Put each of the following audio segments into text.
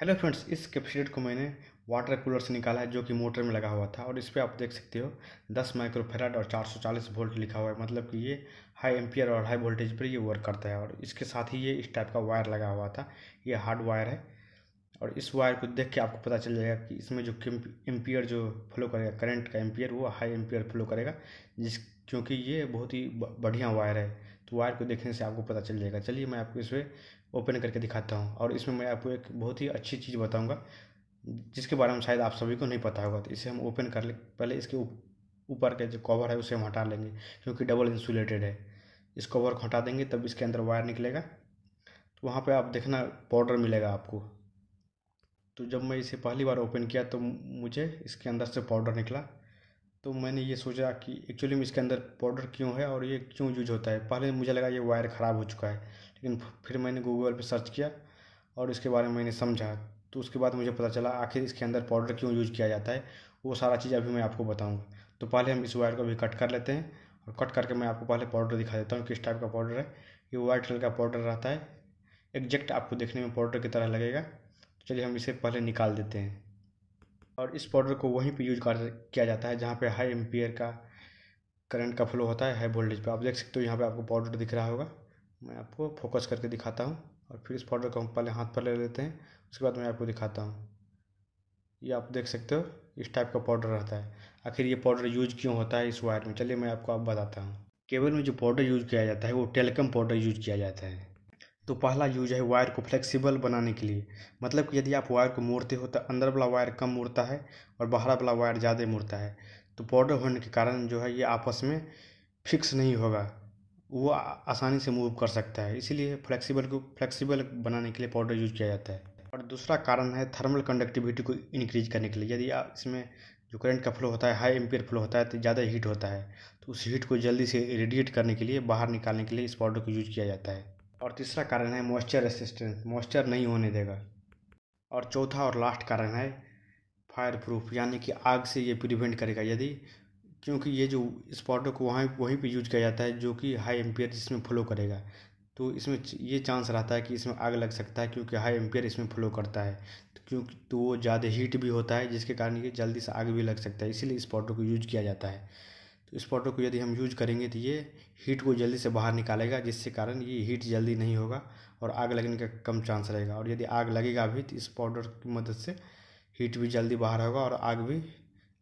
hello friends इस capacitor को मैंने वाटर कूलर से निकाला है जो कि मोटर में लगा हुआ था और इस पर आप देख सकते हो 10 माइक्रोफेराड और 440 वोल्ट लिखा हुआ है मतलब कि ये हाई एम्पियर और हाई वोल्टेज पर ये वर्क करता है और इसके साथ ही ये इस टाइप का वायर लगा हुआ था ये हार्ड वायर है और इस वायर को देख के आपको पता चल जाएगा कि इसमें जो एम्पियर जो फ्लो करेगा करेंट का एम्पियर वो हाई एम्पियर फ्लो करेगा जिस क्योंकि ये बहुत ही बढ़िया वायर है तो वायर को देखने से आपको पता चल जाएगा चलिए मैं आपको इसमें ओपन करके दिखाता हूँ और इसमें मैं आपको एक बहुत ही अच्छी चीज़ बताऊँगा जिसके बारे में शायद आप सभी को नहीं पता होगा तो इसे हम ओपन कर ले पहले इसके ऊपर के जो कवर है उसे हम हटा लेंगे क्योंकि डबल इंसुलेटेड है इस कवर को हटा देंगे तब इसके अंदर वायर निकलेगा तो वहाँ पर आप देखना पाउडर मिलेगा आपको तो जब मैं इसे पहली बार ओपन किया तो मुझे इसके अंदर से पाउडर निकला तो मैंने ये सोचा कि एक्चुअली में इसके अंदर पाउडर क्यों है और ये क्यों यूज होता है पहले मुझे लगा ये वायर ख़राब हो चुका है लेकिन फिर मैंने गूगल पर सर्च किया और इसके बारे में मैंने समझा तो उसके बाद मुझे पता चला आखिर इसके अंदर पाउडर क्यों यूज किया जाता है वो सारा चीज़ अभी मैं आपको बताऊँगा तो पहले हम इस वायर को अभी कट कर लेते हैं और कट करके मैं आपको पहले पाउडर दिखा देता हूँ किस टाइप का पाउडर है ये वाइट कलर का पाउडर रहता है एग्जैक्ट आपको देखने में पाउडर की तरह लगेगा तो चलिए हम इसे पहले निकाल देते हैं और इस पाउडर को वहीं पे यूज कर किया जाता है जहाँ पे हाई एम्पियर का करंट का फ्लो होता है हाई वोल्टेज पे आप देख सकते हो यहाँ पे आपको पाउडर दिख रहा होगा मैं आपको फोकस करके दिखाता हूँ और फिर इस पाउडर को हम पहले हाथ पर ले लेते हैं उसके बाद मैं आपको दिखाता हूँ ये आप देख सकते हो इस टाइप का पाउडर रहता है आखिर ये पाउडर यूज क्यों होता है इस वायर में चलिए मैं आपको आप बताता हूँ केबल में जो पाउडर यूज किया जाता है वो टेलकम पाउडर यूज किया जाता है तो पहला यूज है वायर को फ्लेक्सिबल बनाने के लिए मतलब कि यदि आप वायर को मोड़ते हो तो अंदर वाला वायर कम मुड़ता है और बाहर वाला वायर ज़्यादा मुड़ता है तो पाउडर होने के कारण जो है ये आपस में फिक्स नहीं होगा वो आसानी से मूव कर सकता है इसीलिए फ्लेक्सिबल को फ्लेक्सिबल बनाने के लिए पाउडर यूज किया जाता है और दूसरा कारण है थर्मल कंडक्टिविटी को इंक्रीज करने के लिए यदि इसमें जो करंट का फ्लो होता है हाई एम्पियर फ्लो होता है तो ज़्यादा हीट होता है तो उस हीट को जल्दी से रेडिएट करने के लिए बाहर निकालने के लिए इस पाउडर को यूज किया जाता है और तीसरा कारण है मॉइस्चर रेसिस्टेंस मॉइस्चर नहीं होने देगा और चौथा और लास्ट कारण है फायर प्रूफ यानी कि आग से ये प्रिवेंट करेगा यदि क्योंकि ये जो इस प्रोडक्ट को वहाँ वहीं पे यूज किया जाता है जो कि हाई एम्पियर जिसमें फ्लो करेगा तो इसमें ये चांस रहता है कि इसमें आग लग सकता है क्योंकि हाई एम्पियर इसमें फ्लो करता है तो क्योंकि तो वो ज़्यादा हीट भी होता है जिसके कारण ये जल्दी से आग भी लग सकता है इसीलिए इस प्रोडक्ट को यूज किया जाता है इस पाउडर को यदि हम यूज करेंगे तो ये हीट को जल्दी से बाहर निकालेगा जिसके कारण ये हीट जल्दी नहीं होगा और आग लगने का कम चांस रहेगा और यदि आग लगेगा भी तो इस पाउडर की मदद से हीट भी जल्दी बाहर होगा और आग भी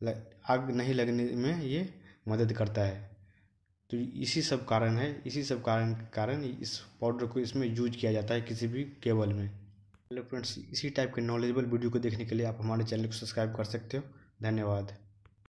लग, आग नहीं लगने में ये मदद करता है तो इसी सब कारण है इसी सब कारण कारण इस पाउडर को इसमें यूज किया जाता है किसी भी केबल में हेलो फ्रेंड्स इसी टाइप के नॉलेजेबल वीडियो को देखने के लिए आप हमारे चैनल को सब्सक्राइब कर सकते हो धन्यवाद